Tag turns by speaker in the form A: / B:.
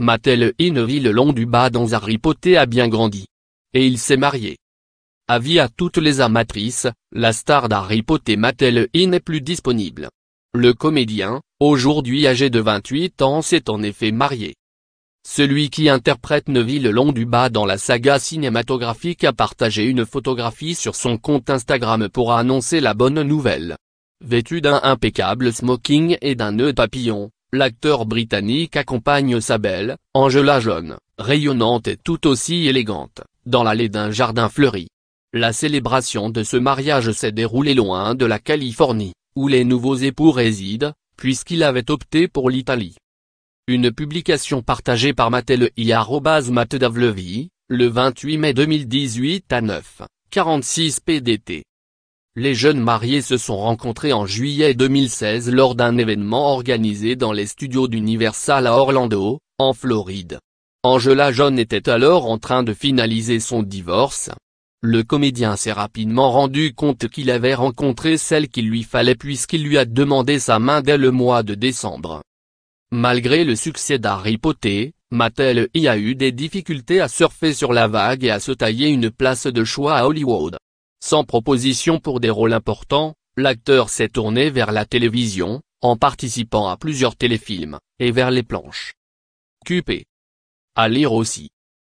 A: Mattel Inneville
B: le long du bas dans Harry Potter a bien grandi. Et il s'est marié. Avis à toutes les amatrices, la star d'Harry Potter Mattel n'est plus disponible. Le comédien, aujourd'hui âgé de 28 ans s'est en effet marié. Celui qui interprète Neville le long du bas dans la saga cinématographique a partagé une photographie sur son compte Instagram pour annoncer la bonne nouvelle. Vêtu d'un impeccable smoking et d'un nœud papillon, L'acteur britannique accompagne sa belle, Angela Jaune, rayonnante et tout aussi élégante, dans l'allée d'un jardin fleuri. La célébration de ce mariage s'est déroulée loin de la Californie, où les nouveaux époux résident, puisqu'il avait opté pour l'Italie. Une publication partagée par Mattel le 28 mai 2018 à 9, 46 PDT. Les jeunes mariés se sont rencontrés en juillet 2016 lors d'un événement organisé dans les studios d'Universal à Orlando, en Floride. Angela John était alors en train de finaliser son divorce. Le comédien s'est rapidement rendu compte qu'il avait rencontré celle qu'il lui fallait puisqu'il lui a demandé sa main dès le mois de décembre. Malgré le succès d'Harry Potter, Mattel y a eu des difficultés à surfer sur la vague et à se tailler une place de choix à Hollywood. Sans proposition pour des rôles importants, l'acteur s'est tourné vers la télévision, en participant à plusieurs téléfilms, et vers les planches. QP. À
A: lire aussi.